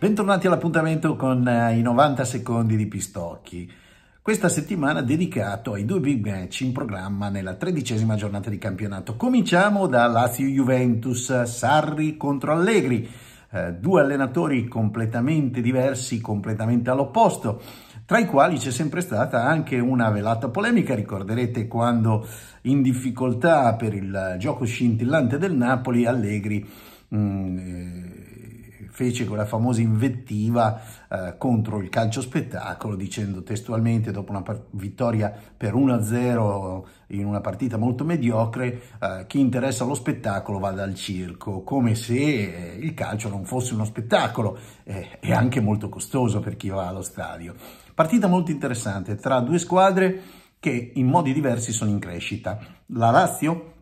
Bentornati all'appuntamento con eh, i 90 secondi di Pistocchi. Questa settimana dedicato ai due big match in programma nella tredicesima giornata di campionato. Cominciamo da Lazio-Juventus, Sarri contro Allegri. Eh, due allenatori completamente diversi, completamente all'opposto, tra i quali c'è sempre stata anche una velata polemica. Ricorderete quando in difficoltà per il gioco scintillante del Napoli, Allegri... Mh, mm, eh, fece quella famosa invettiva eh, contro il calcio spettacolo dicendo testualmente dopo una vittoria per 1-0 in una partita molto mediocre eh, chi interessa allo spettacolo vada al circo come se eh, il calcio non fosse uno spettacolo eh, anche molto costoso per chi va allo stadio. Partita molto interessante tra due squadre che in modi diversi sono in crescita. La Lazio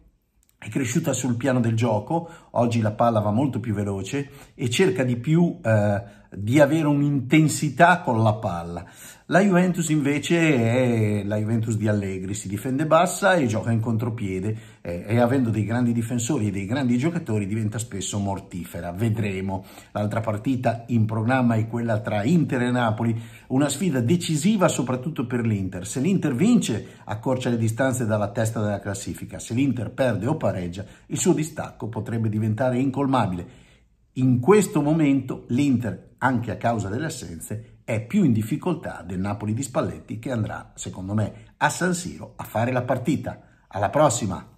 è cresciuta sul piano del gioco, oggi la palla va molto più veloce e cerca di più eh, di avere un'intensità con la palla. La Juventus invece è la Juventus di Allegri, si difende bassa e gioca in contropiede eh, e avendo dei grandi difensori e dei grandi giocatori diventa spesso mortifera, vedremo. L'altra partita in programma è quella tra Inter e Napoli, una sfida decisiva soprattutto per l'Inter. Se l'Inter vince accorcia le distanze dalla testa della classifica, se l'Inter perde o pareggia il suo distacco potrebbe diventare incolmabile. In questo momento l'Inter anche a causa delle assenze, è più in difficoltà del Napoli di Spalletti che andrà, secondo me, a San Siro a fare la partita. Alla prossima!